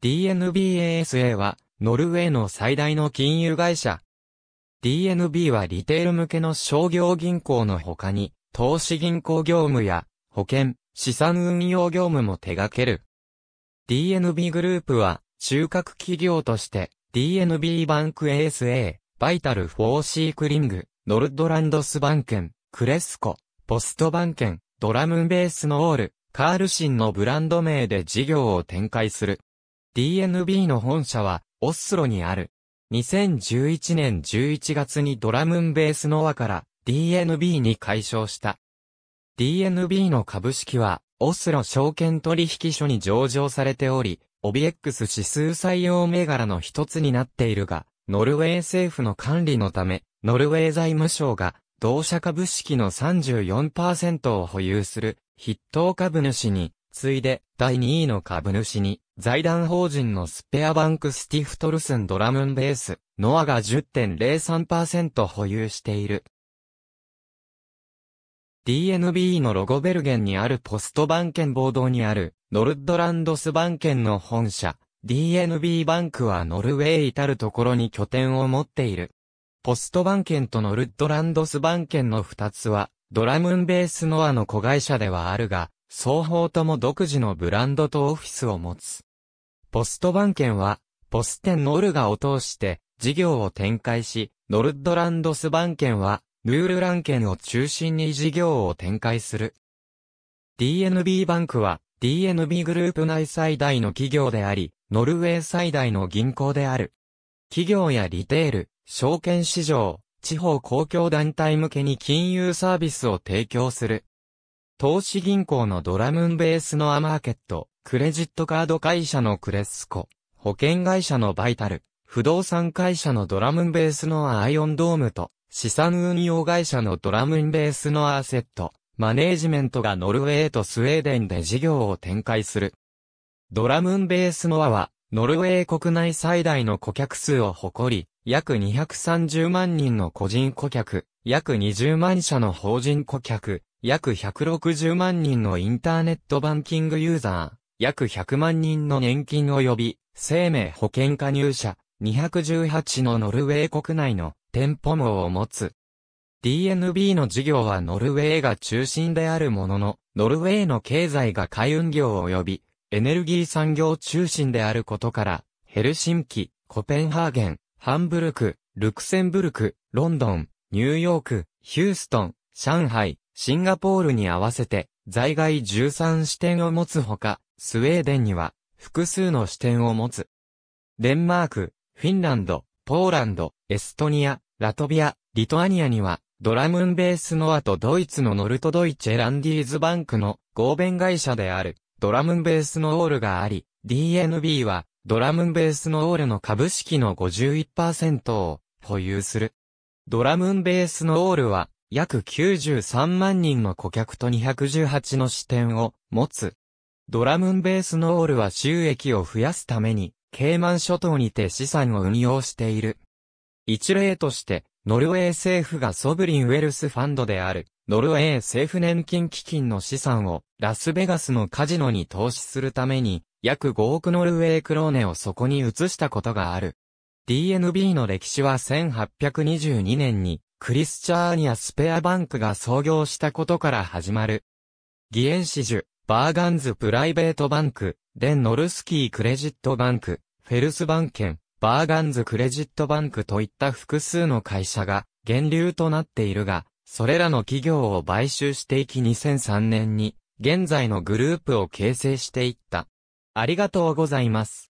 DNBASA は、ノルウェーの最大の金融会社。DNB はリテール向けの商業銀行の他に、投資銀行業務や、保険、資産運用業務も手掛ける。DNB グループは、中核企業として、DNB バンク ASA、バイタルフォーシークリング、ノルドランドスバンケン、クレスコ、ポストバンケン、ドラムンベースのオール、カールシンのブランド名で事業を展開する。DNB の本社は、オスロにある。2011年11月にドラムンベースノアから DNB に解消した。DNB の株式は、オスロ証券取引所に上場されており、OBX 指数採用銘柄の一つになっているが、ノルウェー政府の管理のため、ノルウェー財務省が、同社株式の34%を保有する筆頭株主についで、第2位の株主に、財団法人のスペアバンクスティフトルスンドラムンベース、ノアが10.03%保有している。DNB のロゴベルゲンにあるポストバンンボ暴動にある、ノルッドランドスバンケンの本社、DNB バンクはノルウェー至るところに拠点を持っている。ポストバンケンとノルッドランドスバンケンの2つは、ドラムンベースノアの子会社ではあるが、双方とも独自のブランドとオフィスを持つ。ポストバンンは、ポステンノルガを通して事業を展開し、ノルッドランドスバンンは、ヌールランンを中心に事業を展開する。DNB バンクは、DNB グループ内最大の企業であり、ノルウェー最大の銀行である。企業やリテール、証券市場、地方公共団体向けに金融サービスを提供する。投資銀行のドラムンベースノアマーケット、クレジットカード会社のクレスコ、保険会社のバイタル、不動産会社のドラムンベースノアアイオンドームと、資産運用会社のドラムンベースノアアセット、マネージメントがノルウェーとスウェーデンで事業を展開する。ドラムンベースノアは、ノルウェー国内最大の顧客数を誇り、約230万人の個人顧客、約20万社の法人顧客、約160万人のインターネットバンキングユーザー、約100万人の年金及び生命保険加入者、218のノルウェー国内の店舗網を持つ。DNB の事業はノルウェーが中心であるものの、ノルウェーの経済が海運業及びエネルギー産業中心であることから、ヘルシンキ、コペンハーゲン、ハンブルク、ルクセンブルク、ロンドン、ニューヨーク、ヒューストン、上海、シンガポールに合わせて、在外13支店を持つほか、スウェーデンには、複数の支店を持つ。デンマーク、フィンランド、ポーランド、エストニア、ラトビア、リトアニアには、ドラムンベースの後ドイツのノルトドイチェランディーズバンクの合弁会社である、ドラムンベースのオールがあり、DNB は、ドラムンベースのオールの株式の51%を保有する。ドラムンベースのオールは、約93万人の顧客と218の支店を持つ。ドラムンベースのオールは収益を増やすために、ケイマン諸島にて資産を運用している。一例として、ノルウェー政府がソブリンウェルスファンドである、ノルウェー政府年金基金の資産をラスベガスのカジノに投資するために、約5億ノルウェークローネをそこに移したことがある。DNB の歴史は1822年にクリスチャーニア・スペアバンクが創業したことから始まる。ギエンシジュ、バーガンズ・プライベート・バンク、デン・ノルスキー・クレジット・バンク、フェルス・バンケン、バーガンズ・クレジット・バンクといった複数の会社が源流となっているが、それらの企業を買収していき2003年に現在のグループを形成していった。ありがとうございます。